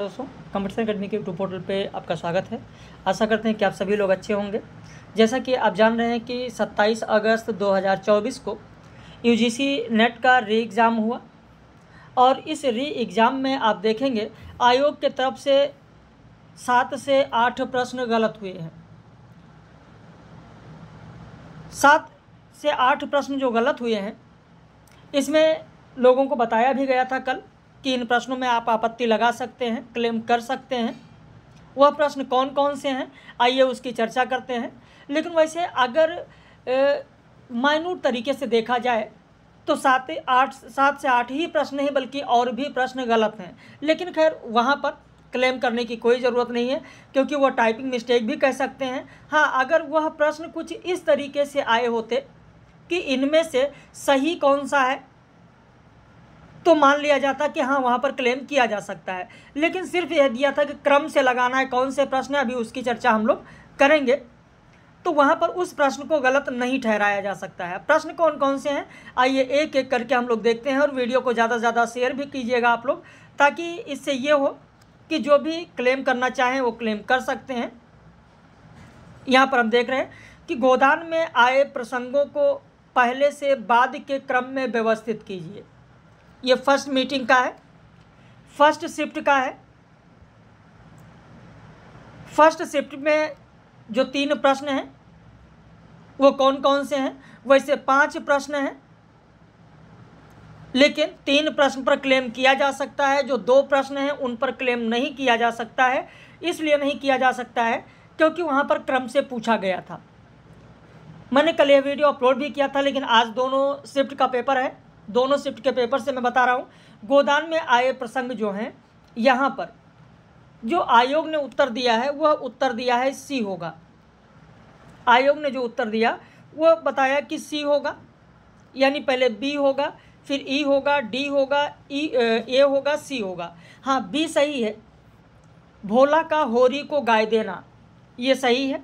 दोस्तों competition academy के YouTube portal पे आपका स्वागत है आशा करते हैं कि आप सभी लोग अच्छे होंगे जैसा कि आप जान रहे हैं कि 27 अगस्त 2024 को यूजीसी नेट का री एग्ज़ाम हुआ और इस री एग्ज़ाम में आप देखेंगे आयोग के तरफ से सात से आठ प्रश्न गलत हुए हैं सात से आठ प्रश्न जो गलत हुए हैं इसमें लोगों को बताया भी गया था कल कि इन प्रश्नों में आप आपत्ति लगा सकते हैं क्लेम कर सकते हैं वह प्रश्न कौन कौन से हैं आइए उसकी चर्चा करते हैं लेकिन वैसे अगर माइनूट तरीके से देखा जाए तो सात आठ सात से आठ ही प्रश्न हैं बल्कि और भी प्रश्न गलत हैं लेकिन खैर वहाँ पर क्लेम करने की कोई ज़रूरत नहीं है क्योंकि वह टाइपिंग मिस्टेक भी कह सकते हैं हाँ अगर वह प्रश्न कुछ इस तरीके से आए होते कि इनमें से सही कौन सा है तो मान लिया जाता कि हाँ वहाँ पर क्लेम किया जा सकता है लेकिन सिर्फ यह दिया था कि क्रम से लगाना है कौन से प्रश्न है अभी उसकी चर्चा हम लोग करेंगे तो वहाँ पर उस प्रश्न को गलत नहीं ठहराया जा सकता है प्रश्न कौन कौन से हैं आइए एक एक करके हम लोग देखते हैं और वीडियो को ज़्यादा से ज़्यादा शेयर भी कीजिएगा आप लोग ताकि इससे ये हो कि जो भी क्लेम करना चाहें वो क्लेम कर सकते हैं यहाँ पर हम देख रहे हैं कि गोदान में आए प्रसंगों को पहले से बाद के क्रम में व्यवस्थित कीजिए ये फर्स्ट मीटिंग का है फर्स्ट शिफ्ट का है फर्स्ट शिफ्ट में जो तीन प्रश्न हैं वो कौन कौन से हैं वैसे पांच प्रश्न हैं लेकिन तीन प्रश्न पर क्लेम किया जा सकता है जो दो प्रश्न हैं उन पर क्लेम नहीं किया जा सकता है इसलिए नहीं किया जा सकता है क्योंकि वहाँ पर क्रम से पूछा गया था मैंने कल यह वीडियो अपलोड भी किया था लेकिन आज दोनों शिफ्ट का पेपर है दोनों शिफ्ट के पेपर से मैं बता रहा हूँ गोदान में आए प्रसंग जो हैं यहाँ पर जो आयोग ने उत्तर दिया है वह उत्तर दिया है सी होगा आयोग ने जो उत्तर दिया वह बताया कि सी होगा यानी पहले बी होगा फिर ई e होगा डी होगा ई e, ए होगा सी होगा हाँ बी सही है भोला का होरी को गाय देना ये सही है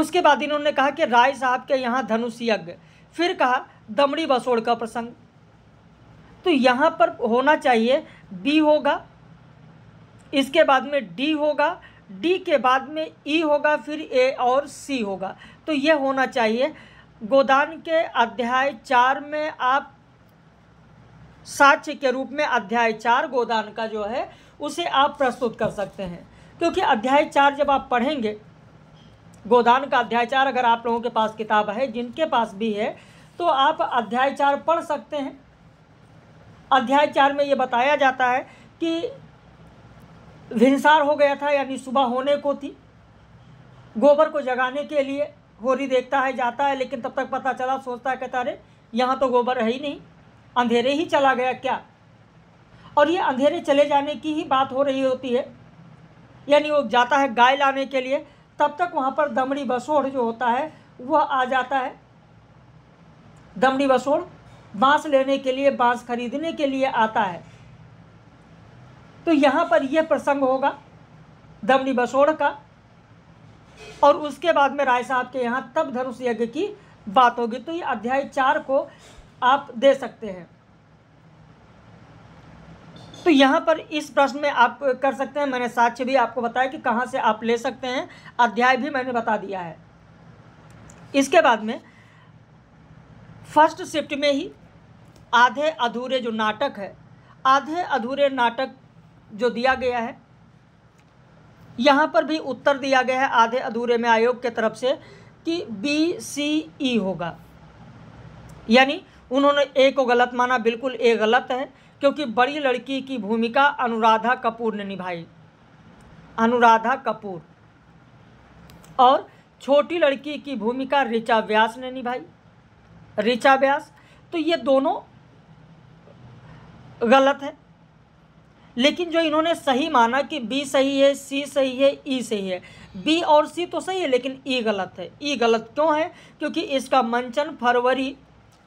उसके बाद इन्होंने कहा कि राय साहब के यहाँ धनुष यज्ञ फिर कहा दमड़ी बसोड़ का प्रसंग तो यहाँ पर होना चाहिए बी होगा इसके बाद में डी होगा डी के बाद में ई e होगा फिर ए और सी होगा तो यह होना चाहिए गोदान के अध्याय चार में आप साक्ष्य के रूप में अध्याय चार गोदान का जो है उसे आप प्रस्तुत कर सकते हैं क्योंकि अध्याय चार जब आप पढ़ेंगे गोदान का अध्याय चार अगर आप लोगों के पास किताब है जिनके पास भी है तो आप अध्याय चार पढ़ सकते हैं अध्याय चार में ये बताया जाता है कि भिनसार हो गया था यानी सुबह होने को थी गोबर को जगाने के लिए होरी देखता है जाता है लेकिन तब तक पता चला सोचता है कहता अरे यहाँ तो गोबर है ही नहीं अंधेरे ही चला गया क्या और ये अंधेरे चले जाने की ही बात हो रही होती है यानी वो जाता है गाय लाने के लिए तब तक वहाँ पर दमड़ी बसोड़ जो होता है वह आ जाता है दमड़ी बसोड़ बांस लेने के लिए बांस खरीदने के लिए आता है तो यहाँ पर यह प्रसंग होगा दमड़ी बसोड़ का और उसके बाद में राय साहब के यहाँ तब धनुष यज्ञ की बात होगी तो ये अध्याय चार को आप दे सकते हैं तो यहाँ पर इस प्रश्न में आप कर सकते हैं मैंने साक्ष्य भी आपको बताया कि कहाँ से आप ले सकते हैं अध्याय भी मैंने बता दिया है इसके बाद में फर्स्ट शिफ्ट में ही आधे अधूरे जो नाटक है आधे अधूरे नाटक जो दिया गया है यहाँ पर भी उत्तर दिया गया है आधे अधूरे में आयोग के तरफ से कि बी सी ई होगा यानी उन्होंने ए को गलत माना बिल्कुल ए गलत है क्योंकि बड़ी लड़की की भूमिका अनुराधा कपूर ने निभाई अनुराधा कपूर और छोटी लड़की की भूमिका ऋचा व्यास ने निभाई ऋचा व्यास तो ये दोनों गलत है लेकिन जो इन्होंने सही माना कि बी सही है सी सही है ई e सही है बी और सी तो सही है लेकिन ई e गलत है ई e गलत क्यों है क्योंकि इसका मंचन फरवरी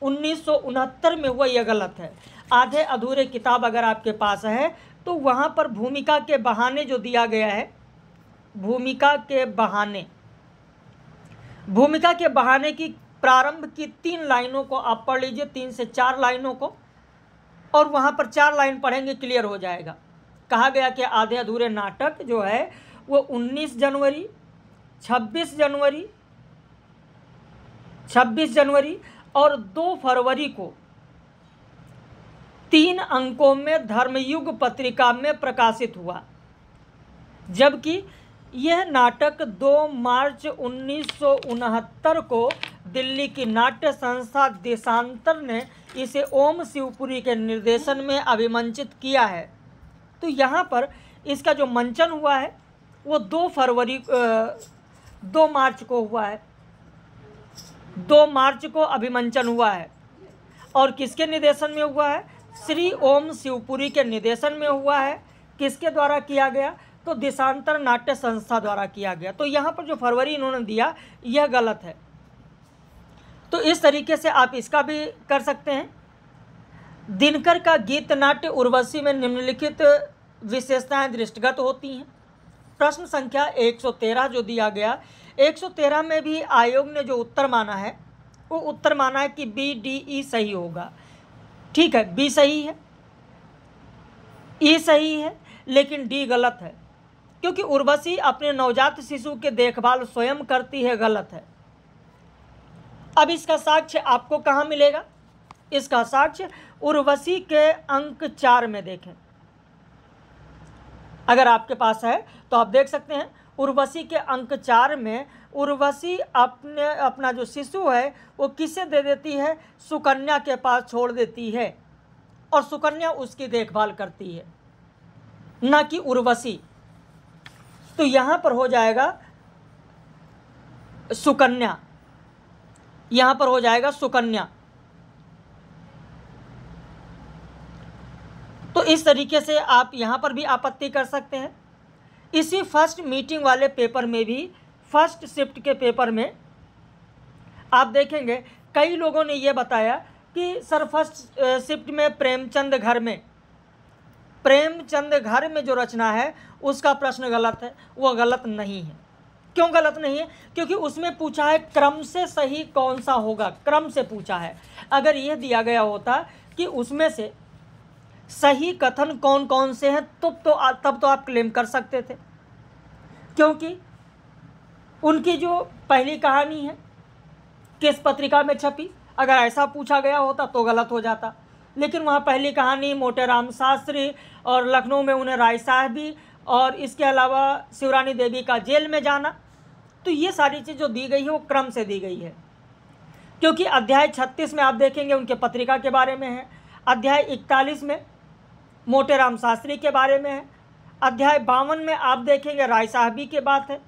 उन्नीस में हुआ यह गलत है आधे अधूरे किताब अगर आपके पास है तो वहाँ पर भूमिका के बहाने जो दिया गया है भूमिका के बहाने भूमिका के बहाने की प्रारंभ की तीन लाइनों को आप पढ़ लीजिए तीन से चार लाइनों को और वहाँ पर चार लाइन पढ़ेंगे क्लियर हो जाएगा कहा गया कि आधे अधूरे नाटक जो है वो 19 जनवरी 26 जनवरी 26 जनवरी और 2 फरवरी को तीन अंकों में धर्मयुग पत्रिका में प्रकाशित हुआ जबकि यह नाटक 2 मार्च उन्नीस को दिल्ली की नाट्य संस्था देशांतर ने इसे ओम शिवपुरी के निर्देशन में अभिमंचित किया है तो यहाँ पर इसका जो मंचन हुआ है वो दो फरवरी दो मार्च को हुआ है दो मार्च को अभिमंचन हुआ है और किसके निर्देशन में हुआ है श्री ओम शिवपुरी के निर्देशन में हुआ है किसके द्वारा किया गया तो देशांतर नाट्य संस्था द्वारा किया गया तो यहाँ पर जो फरवरी इन्होंने दिया यह गलत है तो इस तरीके से आप इसका भी कर सकते हैं दिनकर का गीत नाट्य उर्वशी में निम्नलिखित विशेषताएं दृष्टिगत होती हैं प्रश्न संख्या 113 जो दिया गया 113 में भी आयोग ने जो उत्तर माना है वो उत्तर माना है कि बी डी ई सही होगा ठीक है बी सही है ई सही है लेकिन डी गलत है क्योंकि उर्वशी अपने नवजात शिशु के देखभाल स्वयं करती है गलत है अब इसका साक्ष्य आपको कहाँ मिलेगा इसका साक्ष्य उर्वशी के अंक चार में देखें अगर आपके पास है तो आप देख सकते हैं उर्वशी के अंक चार में उर्वशी अपने अपना जो शिशु है वो किसे दे देती है सुकन्या के पास छोड़ देती है और सुकन्या उसकी देखभाल करती है ना कि उर्वशी तो यहां पर हो जाएगा सुकन्या यहां पर हो जाएगा सुकन्या तो इस तरीके से आप यहाँ पर भी आपत्ति कर सकते हैं इसी फर्स्ट मीटिंग वाले पेपर में भी फर्स्ट शिफ्ट के पेपर में आप देखेंगे कई लोगों ने यह बताया कि सर फर्स्ट शिफ्ट में प्रेमचंद घर में प्रेमचंद घर में जो रचना है उसका प्रश्न गलत है वो गलत नहीं है क्यों गलत नहीं है क्योंकि उसमें पूछा है क्रम से सही कौन सा होगा क्रम से पूछा है अगर यह दिया गया होता कि उसमें से सही कथन कौन कौन से हैं तब तो, तो तब तो आप क्लेम कर सकते थे क्योंकि उनकी जो पहली कहानी है किस पत्रिका में छपी अगर ऐसा पूछा गया होता तो गलत हो जाता लेकिन वहाँ पहली कहानी मोटे राम शास्त्री और लखनऊ में उन्हें राय साहबी और इसके अलावा शिवरानी देवी का जेल में जाना तो ये सारी चीज़ जो दी गई है वो क्रम से दी गई है क्योंकि अध्याय छत्तीस में आप देखेंगे उनके पत्रिका के बारे में है अध्याय इकतालीस में मोटे राम शास्त्री के बारे में है अध्याय बावन में आप देखेंगे राय साहबी के बात है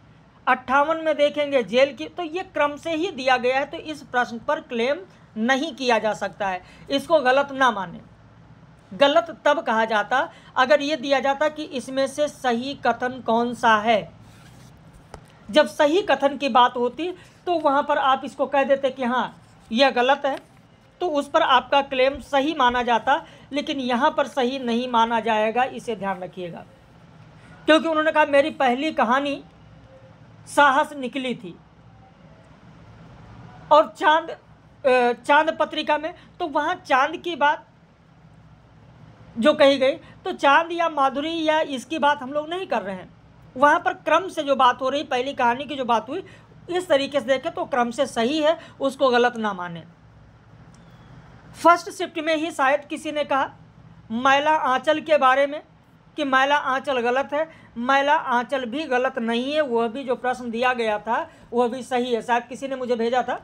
अट्ठावन में देखेंगे जेल की तो ये क्रम से ही दिया गया है तो इस प्रश्न पर क्लेम नहीं किया जा सकता है इसको गलत ना माने गलत तब कहा जाता अगर ये दिया जाता कि इसमें से सही कथन कौन सा है जब सही कथन की बात होती तो वहाँ पर आप इसको कह देते कि हाँ यह गलत है तो उस पर आपका क्लेम सही माना जाता लेकिन यहाँ पर सही नहीं माना जाएगा इसे ध्यान रखिएगा क्योंकि उन्होंने कहा मेरी पहली कहानी साहस निकली थी और चांद चांद पत्रिका में तो वहाँ चांद की बात जो कही गई तो चांद या माधुरी या इसकी बात हम लोग नहीं कर रहे हैं वहाँ पर क्रम से जो बात हो रही पहली कहानी की जो बात हुई इस तरीके से देखें तो क्रम से सही है उसको गलत ना माने फर्स्ट शिफ्ट में ही शायद किसी ने कहा मैला आंचल के बारे में कि मैला आंचल गलत है मैला आंचल भी गलत नहीं है वह भी जो प्रश्न दिया गया था वह भी सही है शायद किसी ने मुझे भेजा था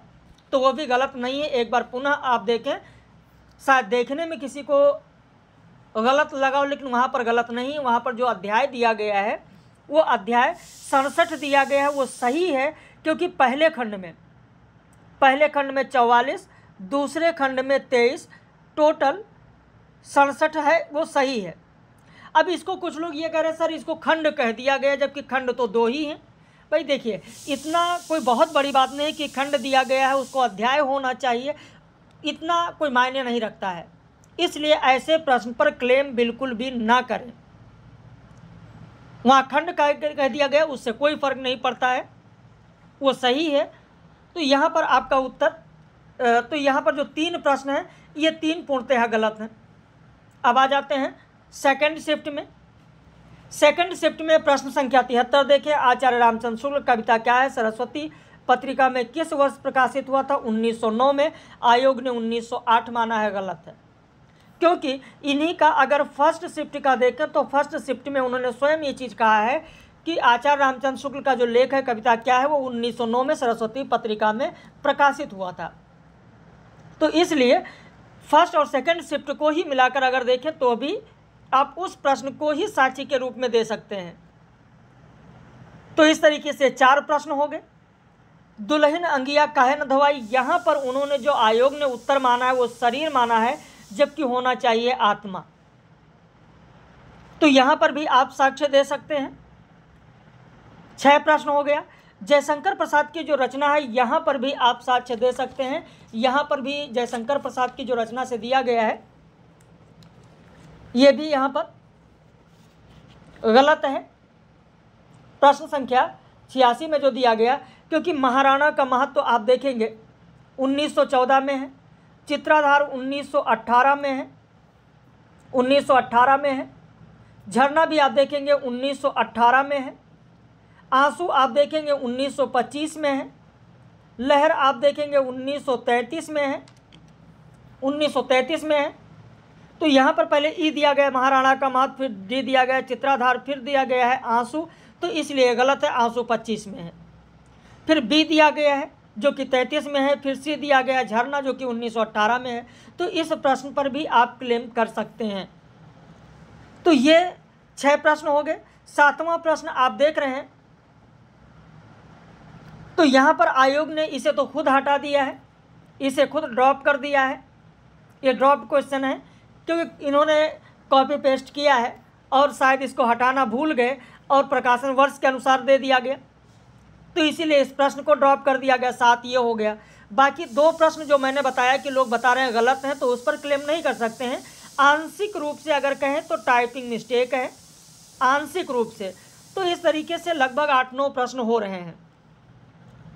तो वह भी गलत नहीं है एक बार पुनः आप देखें शायद देखने में किसी को गलत लगा हो लेकिन वहाँ पर गलत नहीं वहाँ पर जो अध्याय दिया गया है वो अध्याय सड़सठ दिया गया है वो सही है क्योंकि पहले खंड में पहले खंड में चौवालीस दूसरे खंड में तेईस टोटल सड़सठ है वो सही है अब इसको कुछ लोग ये कह रहे हैं सर इसको खंड कह दिया गया जबकि खंड तो दो ही हैं भाई देखिए इतना कोई बहुत बड़ी बात नहीं कि खंड दिया गया है उसको अध्याय होना चाहिए इतना कोई मायने नहीं रखता है इसलिए ऐसे प्रश्न पर क्लेम बिल्कुल भी ना करें वहाँ खंड कह दिया गया उससे कोई फर्क नहीं पड़ता है वो सही है तो यहाँ पर आपका उत्तर तो यहाँ पर जो तीन प्रश्न हैं ये तीन पूर्णतः गलत हैं अब आ जाते हैं सेकंड शिफ्ट में सेकंड शिफ्ट में प्रश्न संख्या तिहत्तर देखें आचार्य रामचंद्र शुक्ल कविता क्या है सरस्वती पत्रिका में किस वर्ष प्रकाशित हुआ था 1909 में आयोग ने 1908 माना है गलत है क्योंकि इन्हीं का अगर फर्स्ट शिफ्ट का देखें तो फर्स्ट शिफ्ट में उन्होंने स्वयं ये चीज़ कहा है कि आचार्य रामचंद्र शुक्ल का जो लेख है कविता क्या है वो 1909 में सरस्वती पत्रिका में प्रकाशित हुआ था तो इसलिए फर्स्ट और सेकंड शिफ्ट को ही मिलाकर अगर देखें तो भी आप उस प्रश्न को ही साक्षी के रूप में दे सकते हैं तो इस तरीके से चार प्रश्न हो गए दुल्हन अंगिया कहे न धवाई यहाँ पर उन्होंने जो आयोग ने उत्तर माना है वो शरीर माना है जबकि होना चाहिए आत्मा तो यहां पर भी आप साक्ष्य दे सकते हैं छह प्रश्न हो गया जयशंकर प्रसाद की जो रचना है यहां पर भी आप साक्ष्य दे सकते हैं यहां पर भी जयशंकर प्रसाद की जो रचना से दिया गया है यह भी यहां पर गलत है प्रश्न संख्या छियासी में जो दिया गया क्योंकि महाराणा का महत्व तो आप देखेंगे 1914 में है चित्राधार 1918 में है 1918 में है झरना भी आप देखेंगे 1918 में है आंसू आप देखेंगे 1925 में है लहर आप देखेंगे 1933 में है 1933 में है तो यहाँ पर पहले ई दिया गया महाराणा का मात फिर डी दिया गया चित्राधार फिर दिया गया है आंसू तो इसलिए गलत है आंसू 25 में है फिर बी दिया गया है जो कि तैतीस में है फिर से दिया गया झरना जो कि 1918 में है तो इस प्रश्न पर भी आप क्लेम कर सकते हैं तो ये छः प्रश्न हो गए सातवां प्रश्न आप देख रहे हैं तो यहाँ पर आयोग ने इसे तो खुद हटा दिया है इसे खुद ड्रॉप कर दिया है ये ड्रॉप क्वेश्चन है क्योंकि इन्होंने कॉपी पेस्ट किया है और शायद इसको हटाना भूल गए और प्रकाशन वर्ष के अनुसार दे दिया गया तो इसीलिए इस प्रश्न को ड्रॉप कर दिया गया साथ ये हो गया बाकी दो प्रश्न जो मैंने बताया कि लोग बता रहे हैं गलत हैं तो उस पर क्लेम नहीं कर सकते हैं आंशिक रूप से अगर कहें तो टाइपिंग मिस्टेक है आंशिक रूप से तो इस तरीके से लगभग आठ नौ प्रश्न हो रहे हैं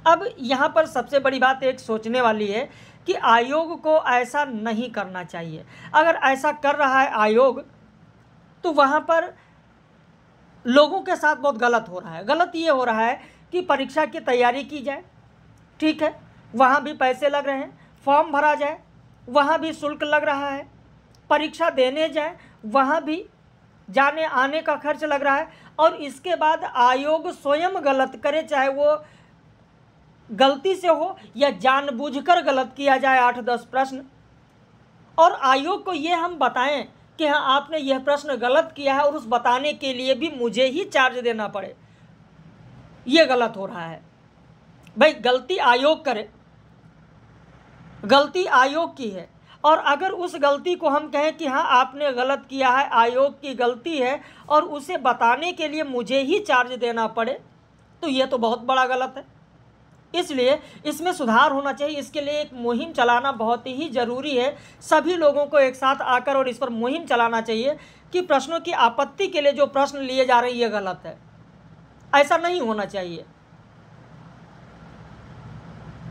अब यहाँ पर सबसे बड़ी बात एक सोचने वाली है कि आयोग को ऐसा नहीं करना चाहिए अगर ऐसा कर रहा है आयोग तो वहाँ पर लोगों के साथ बहुत गलत हो रहा है गलत ये हो रहा है की परीक्षा की तैयारी की जाए ठीक है वहाँ भी पैसे लग रहे हैं फॉर्म भरा जाए वहाँ भी शुल्क लग रहा है परीक्षा देने जाए वहाँ भी जाने आने का खर्च लग रहा है और इसके बाद आयोग स्वयं गलत करे चाहे वो गलती से हो या जानबूझकर गलत किया जाए आठ दस प्रश्न और आयोग को ये हम बताएं कि हाँ आपने यह प्रश्न गलत किया है और उस बताने के लिए भी मुझे ही चार्ज देना पड़े ये गलत हो रहा है भाई गलती आयोग करे गलती आयोग की है और अगर उस गलती को हम कहें कि हाँ आपने गलत किया है आयोग की गलती है और उसे बताने के लिए मुझे ही चार्ज देना पड़े तो ये तो बहुत बड़ा गलत है इसलिए इसमें सुधार होना चाहिए इसके लिए एक मुहिम चलाना बहुत ही ज़रूरी है सभी लोगों को एक साथ आकर और इस पर मुहिम चलाना चाहिए कि प्रश्नों की आपत्ति के लिए जो प्रश्न लिए जा रहे हैं ये गलत है ऐसा नहीं होना चाहिए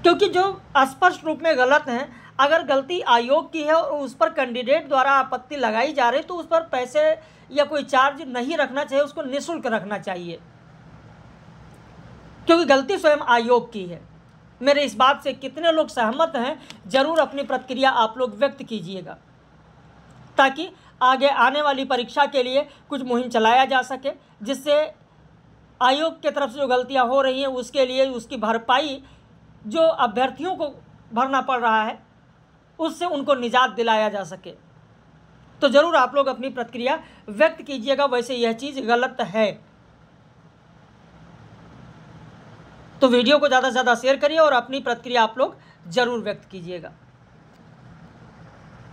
क्योंकि जो स्पष्ट रूप में गलत हैं अगर गलती आयोग की है और उस पर कैंडिडेट द्वारा आपत्ति लगाई जा रही तो उस पर पैसे या कोई चार्ज नहीं रखना चाहिए उसको निःशुल्क रखना चाहिए क्योंकि गलती स्वयं आयोग की है मेरे इस बात से कितने लोग सहमत हैं जरूर अपनी प्रतिक्रिया आप लोग व्यक्त कीजिएगा ताकि आगे आने वाली परीक्षा के लिए कुछ मुहिम चलाया जा सके जिससे आयोग की तरफ से जो गलतियाँ हो रही हैं उसके लिए उसकी भरपाई जो अभ्यर्थियों को भरना पड़ रहा है उससे उनको निजात दिलाया जा सके तो ज़रूर आप लोग अपनी प्रतिक्रिया व्यक्त कीजिएगा वैसे यह चीज़ गलत है तो वीडियो को ज़्यादा से ज़्यादा शेयर करिए और अपनी प्रतिक्रिया आप लोग ज़रूर व्यक्त कीजिएगा